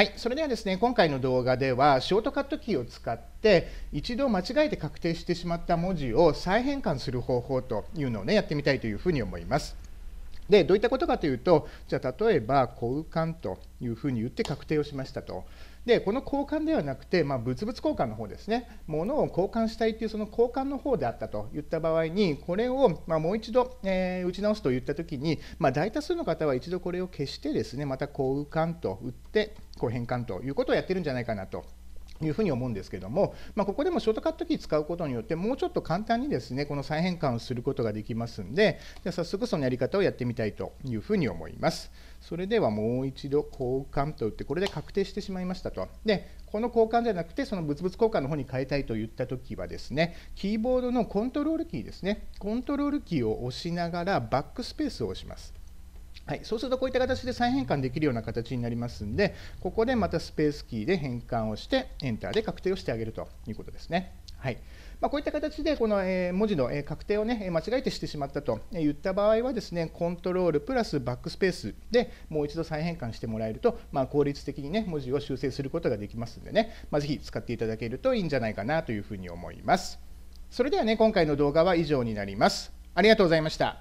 はい、それではですね、今回の動画では、ショートカットキーを使って、一度間違えて確定してしまった文字を再変換する方法というのをね、やってみたいというふうに思います。でどういったことかというと、じゃあ例えば交換というふうに言って確定をしましたと。でこの交換ではなくて、まあ、物々交換の方ですね、物を交換したいというその交換の方であったといった場合に、これを、まあ、もう一度、えー、打ち直すといったときに、まあ、大多数の方は一度これを消してですね、また交換と打って、こう変換ということをやってるんじゃないかなというふうに思うんですけども、まあ、ここでもショートカットキー使うことによってもうちょっと簡単にですねこの再変換をすることができますんでじゃ早速そのやり方をやってみたいというふうに思いますそれではもう一度交換と打ってこれで確定してしまいましたとでこの交換じゃなくてその物々交換の方に変えたいと言った時はですねキーボードのコントロールキーですねコントロールキーを押しながらバックスペースを押しますはい、そうするとこういった形で再変換できるような形になりますんで、ここでまたスペースキーで変換をして、エンターで確定をしてあげるということですね。はいまあ、こういった形でこの文字の確定を、ね、間違えてしてしまったと言った場合はですねコントロールプラスバックスペースでもう一度再変換してもらえると、まあ、効率的に、ね、文字を修正することができますのでね、まあ、ぜひ使っていただけるといいんじゃないかなというふうに思います。それではね今回の動画は以上になります。ありがとうございました。